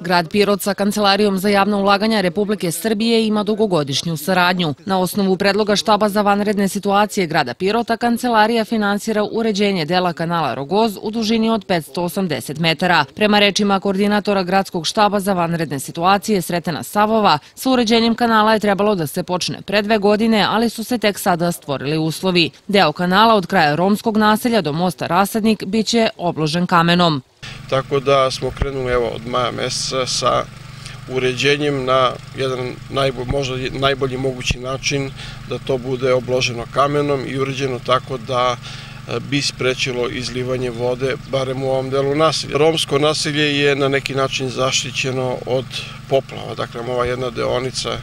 Grad Pirot sa Kancelarijom za javna ulaganja Republike Srbije ima dugogodišnju saradnju. Na osnovu predloga štaba za vanredne situacije grada Pirota, Kancelarija finansira uređenje dela kanala Rogoz u dužini od 580 metara. Prema rečima koordinatora gradskog štaba za vanredne situacije Sretena Savova, sa uređenjem kanala je trebalo da se počne pre dve godine, ali su se tek sada stvorili uslovi. Deo kanala od kraja romskog naselja do mosta Rasadnik biće obložen kamenom tako da smo krenuli evo, od maja meseca sa uređenjem na jedan najbolj, možda najbolji mogući način da to bude obloženo kamenom i uređeno tako da e, bi sprečilo izlivanje vode, barem u ovom delu nasilja. Romsko nasilje je na neki način zaštićeno od poplava, dakle ova jedna deonica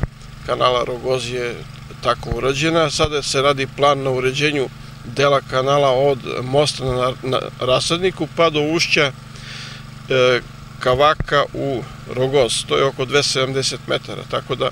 kanala Rogozi je tako urađena. Sada se radi plan na uređenju dela kanala od mosta na, na rasadniku pa do ušća E, kavaka u Rogoz. To je oko 270 metara, tako da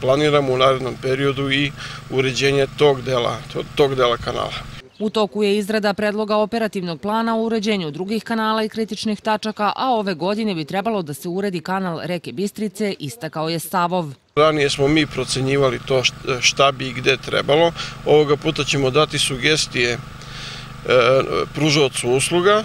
planiramo u narednom periodu i uređenje tog dela, tog dela kanala. U toku je izrada predloga operativnog plana o uređenju drugih kanala i kritičnih tačaka, a ove godine bi trebalo da se uredi kanal reke Bistrice, istakao je Savov. Ranije smo mi procenjivali to šta bi i gde trebalo. Ovoga puta ćemo dati sugestije e, pružocu usluga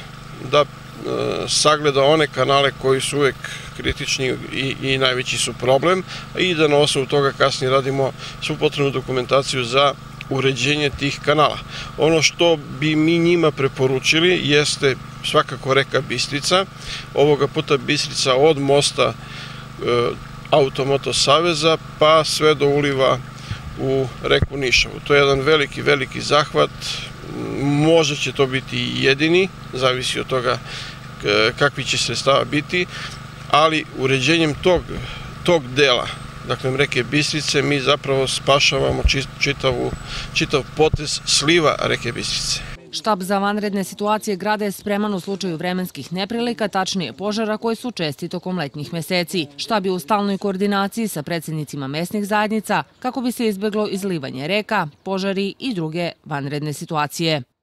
da E, sagleda one kanale koji su uvek kritični i, i najveći su problem i da na osnovu toga kasnije radimo svu potrebnu dokumentaciju za uređenje tih kanala. Ono što bi mi njima preporučili jeste svakako reka Bistrica, ovoga puta Bistrica od mosta Automotosaveza Automoto Saveza pa sve do uliva u reku Nišavu. To je jedan veliki, veliki zahvat, možda će to biti jedini, zavisi od toga kakvi će sredstava biti, ali uređenjem tog, tog dela, dakle reke Bistrice, mi zapravo spašavamo čitavu, čitav potes sliva reke Bistrice. Štab za vanredne situacije grada je spreman u slučaju vremenskih neprilika, tačnije požara koji su česti tokom letnjih meseci. Štab je u stalnoj koordinaciji sa predsednicima mesnih zajednica kako bi se izbeglo izlivanje reka, požari i druge vanredne situacije.